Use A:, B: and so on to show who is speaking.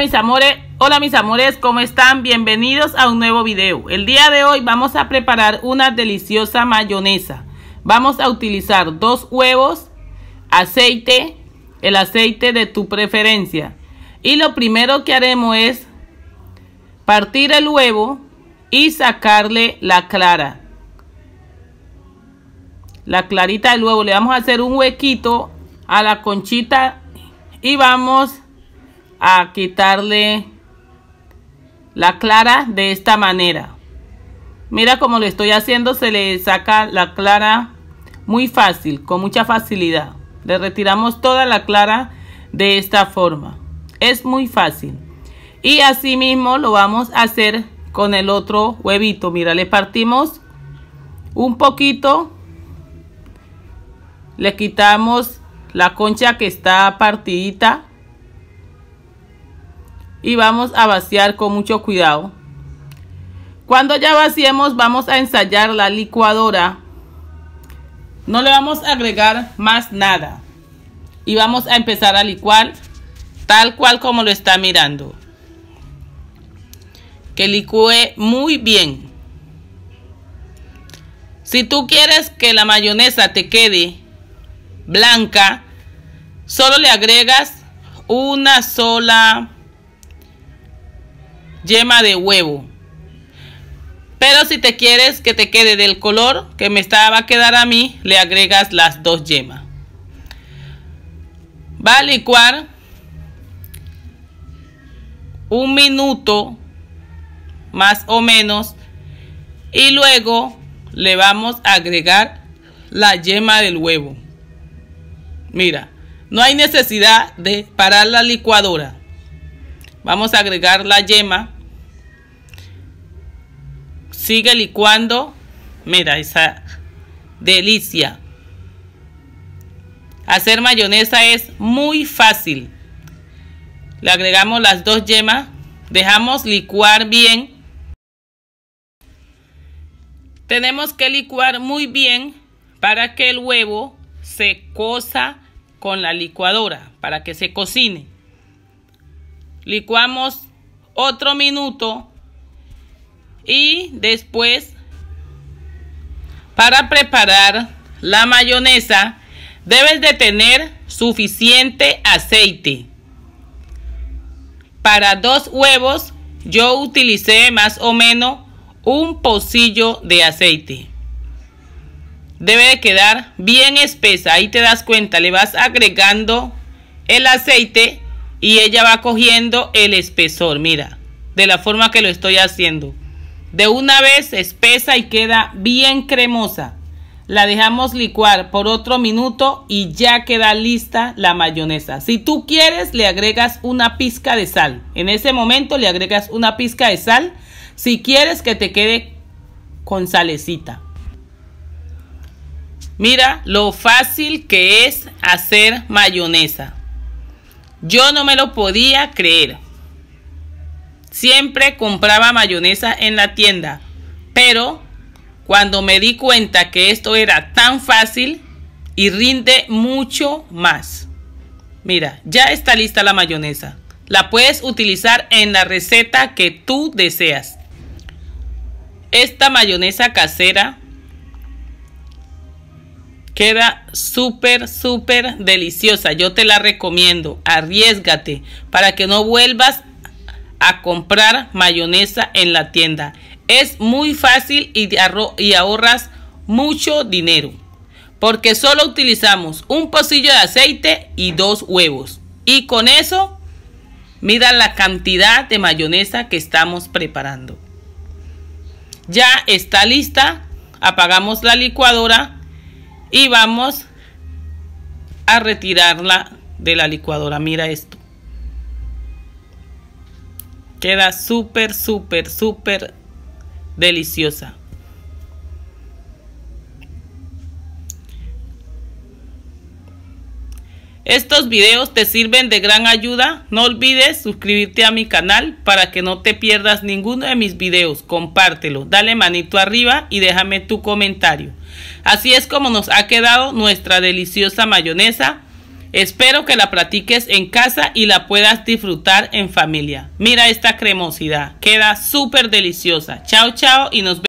A: Mis amores, hola mis amores, ¿cómo están? Bienvenidos a un nuevo video. El día de hoy vamos a preparar una deliciosa mayonesa. Vamos a utilizar dos huevos, aceite, el aceite de tu preferencia. Y lo primero que haremos es partir el huevo y sacarle la clara. La clarita del huevo. Le vamos a hacer un huequito a la conchita y vamos a a quitarle la clara de esta manera. Mira como lo estoy haciendo, se le saca la clara muy fácil, con mucha facilidad. Le retiramos toda la clara de esta forma. Es muy fácil. Y así mismo lo vamos a hacer con el otro huevito. Mira, le partimos un poquito. Le quitamos la concha que está partidita y vamos a vaciar con mucho cuidado. Cuando ya vaciemos vamos a ensayar la licuadora. No le vamos a agregar más nada. Y vamos a empezar a licuar tal cual como lo está mirando. Que licue muy bien. Si tú quieres que la mayonesa te quede blanca, solo le agregas una sola yema de huevo. Pero si te quieres que te quede del color que me estaba a quedar a mí, le agregas las dos yemas. Va a licuar un minuto más o menos y luego le vamos a agregar la yema del huevo. Mira, no hay necesidad de parar la licuadora. Vamos a agregar la yema. Sigue licuando. Mira esa delicia. Hacer mayonesa es muy fácil. Le agregamos las dos yemas. Dejamos licuar bien. Tenemos que licuar muy bien para que el huevo se cosa con la licuadora, para que se cocine licuamos otro minuto y después para preparar la mayonesa debes de tener suficiente aceite. Para dos huevos yo utilicé más o menos un pocillo de aceite. Debe de quedar bien espesa, ahí te das cuenta, le vas agregando el aceite y ella va cogiendo el espesor, mira, de la forma que lo estoy haciendo. De una vez espesa y queda bien cremosa. La dejamos licuar por otro minuto y ya queda lista la mayonesa. Si tú quieres, le agregas una pizca de sal. En ese momento le agregas una pizca de sal si quieres que te quede con salecita. Mira lo fácil que es hacer mayonesa. Yo no me lo podía creer. Siempre compraba mayonesa en la tienda, pero cuando me di cuenta que esto era tan fácil y rinde mucho más. Mira, ya está lista la mayonesa. La puedes utilizar en la receta que tú deseas. Esta mayonesa casera Queda súper, súper deliciosa. Yo te la recomiendo. Arriesgate para que no vuelvas a comprar mayonesa en la tienda. Es muy fácil y, y ahorras mucho dinero. Porque solo utilizamos un pocillo de aceite y dos huevos. Y con eso, mira la cantidad de mayonesa que estamos preparando. Ya está lista. Apagamos la licuadora y vamos a retirarla de la licuadora. Mira esto. Queda súper, súper, súper deliciosa. Estos videos te sirven de gran ayuda. No olvides suscribirte a mi canal para que no te pierdas ninguno de mis videos. Compártelo, dale manito arriba y déjame tu comentario. Así es como nos ha quedado nuestra deliciosa mayonesa. Espero que la practiques en casa y la puedas disfrutar en familia. Mira esta cremosidad, queda súper deliciosa. Chao, chao y nos vemos.